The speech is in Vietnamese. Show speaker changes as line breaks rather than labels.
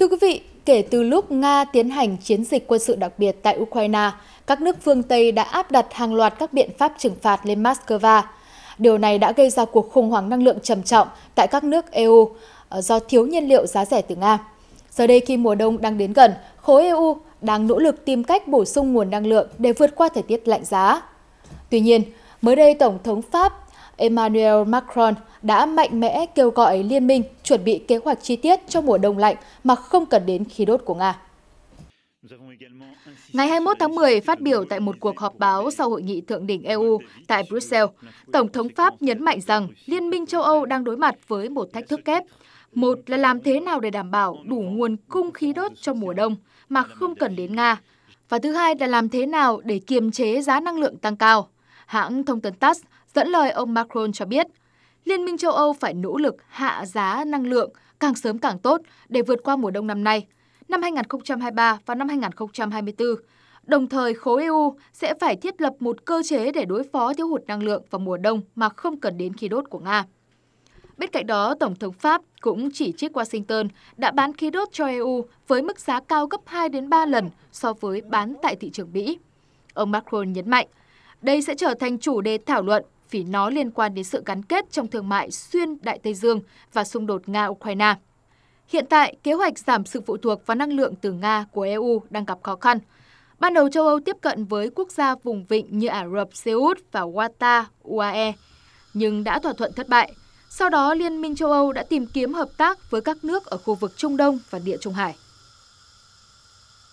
Thưa quý vị, kể từ lúc Nga tiến hành chiến dịch quân sự đặc biệt tại Ukraine, các nước phương Tây đã áp đặt hàng loạt các biện pháp trừng phạt lên Moscow. Điều này đã gây ra cuộc khủng hoảng năng lượng trầm trọng tại các nước EU ờ, do thiếu nhiên liệu giá rẻ từ Nga. Giờ đây khi mùa đông đang đến gần, khối EU đang nỗ lực tìm cách bổ sung nguồn năng lượng để vượt qua thời tiết lạnh giá. Tuy nhiên, mới đây Tổng thống Pháp Emmanuel Macron đã mạnh mẽ kêu gọi liên minh chuẩn bị kế hoạch chi tiết cho mùa đông lạnh mà không cần đến khí đốt của Nga. Ngày 21 tháng 10, phát biểu tại một cuộc họp báo sau hội nghị thượng đỉnh EU tại Brussels, Tổng thống Pháp nhấn mạnh rằng Liên minh châu Âu đang đối mặt với một thách thức kép. Một là làm thế nào để đảm bảo đủ nguồn cung khí đốt cho mùa đông mà không cần đến Nga. Và thứ hai là làm thế nào để kiềm chế giá năng lượng tăng cao. Hãng thông tấn TASS dẫn lời ông Macron cho biết, Liên minh châu Âu phải nỗ lực hạ giá năng lượng càng sớm càng tốt để vượt qua mùa đông năm nay, năm 2023 và năm 2024. Đồng thời, khối EU sẽ phải thiết lập một cơ chế để đối phó thiếu hụt năng lượng vào mùa đông mà không cần đến khí đốt của Nga. Bên cạnh đó, Tổng thống Pháp cũng chỉ trích Washington đã bán khí đốt cho EU với mức giá cao gấp 2 đến 3 lần so với bán tại thị trường Mỹ. Ông Macron nhấn mạnh, đây sẽ trở thành chủ đề thảo luận vì nó liên quan đến sự gắn kết trong thương mại xuyên Đại Tây Dương và xung đột Nga-Ukraine. Hiện tại, kế hoạch giảm sự phụ thuộc vào năng lượng từ Nga của EU đang gặp khó khăn. Ban đầu châu Âu tiếp cận với quốc gia vùng vịnh như Ả Rập, Xê Út và Qatar, UAE, nhưng đã thỏa thuận thất bại. Sau đó, Liên minh châu Âu đã tìm kiếm hợp tác với các nước ở khu vực Trung Đông và Địa Trung Hải.